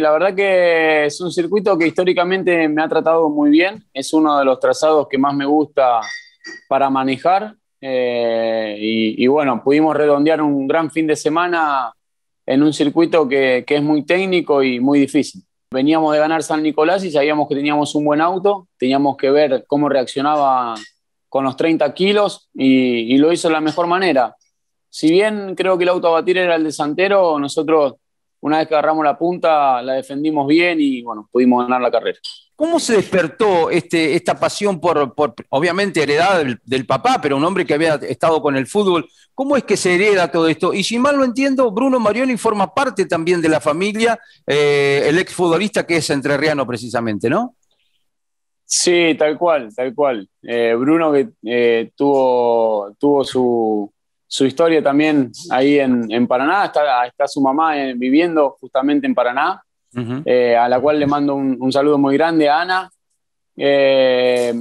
La verdad que es un circuito que históricamente me ha tratado muy bien, es uno de los trazados que más me gusta para manejar eh, y, bueno, pudimos redondear un gran fin de semana en un circuito que, es muy técnico y muy difícil veníamos de ganar San Nicolás y sabíamos que teníamos un buen auto, teníamos que ver cómo reaccionaba con los 30 kilos y, y, lo hizo de la mejor manera. Si bien creo que el auto a batir era el de Santero, nosotros una vez que agarramos la punta, la defendimos bien y bueno, pudimos ganar la carrera. ¿Cómo se despertó este, esta pasión por, obviamente, heredada del, papá, pero un hombre que había estado con el fútbol? ¿Cómo es que se hereda todo esto? Y si mal lo entiendo, Bruno Marioni forma parte también de la familia, eh, el exfutbolista que es entrerriano precisamente, ¿no? Sí, tal cual, tal cual. Eh, Bruno que eh, tuvo, tuvo su, su historia también ahí en, Paraná. Está, está, su mamá eh, viviendo justamente en Paraná, eh, a la cual le mando un, saludo muy grande a Ana. Eh,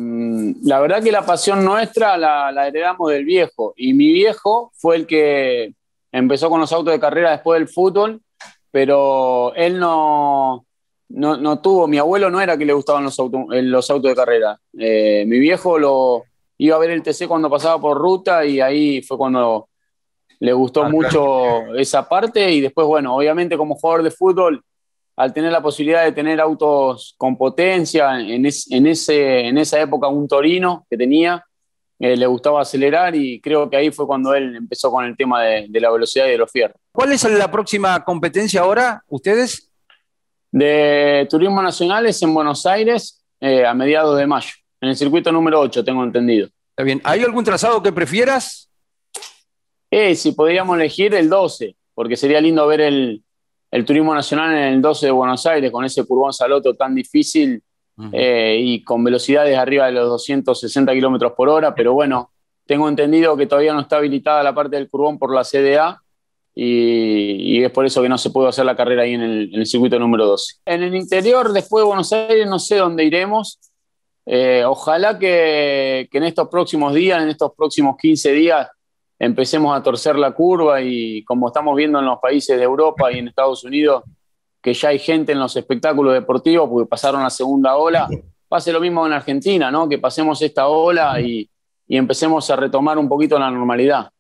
la verdad que la pasión nuestra la, la, heredamos del viejo y mi viejo fue el que empezó con los autos de carrera después del fútbol, pero él no, no, tuvo, mi abuelo no era que le gustaban los, los autos de carrera. mi viejo lo, iba a ver el TC cuando pasaba por ruta y ahí fue cuando le gustó ah, mucho esa parte y después, bueno, obviamente como jugador de fútbol, al tener la posibilidad de tener autos con potencia, en, ese, en esa época un Torino que tenía, eh, le gustaba acelerar y creo que ahí fue cuando él empezó con el tema de, la velocidad y de los fierros. ¿Cuál es la próxima competencia ahora, ustedes? De Turismo Nacional es en Buenos Aires eh, a mediados de mayo. En el circuito número 8, tengo entendido. Está bien. ¿Hay algún trazado que prefieras? Eh, si podríamos elegir el 12, porque sería lindo ver el, turismo nacional en el 12 de Buenos Aires, con ese curvón saloto tan difícil eh, y con velocidades arriba de los 260 kilómetros por hora. Pero bueno, tengo entendido que todavía no está habilitada la parte del curvón por la CDA. Y, es por eso que no se pudo hacer la carrera ahí en el, en el circuito número 12. En el interior, después de Buenos Aires, no sé dónde iremos, eh, ojalá que, en estos próximos días, en estos próximos 15 días, empecemos a torcer la curva y como estamos viendo en los países de Europa y en Estados Unidos, que ya hay gente en los espectáculos deportivos porque pasaron la segunda ola, pase lo mismo en Argentina, ¿no? Que pasemos esta ola y empecemos a retomar un poquito la normalidad.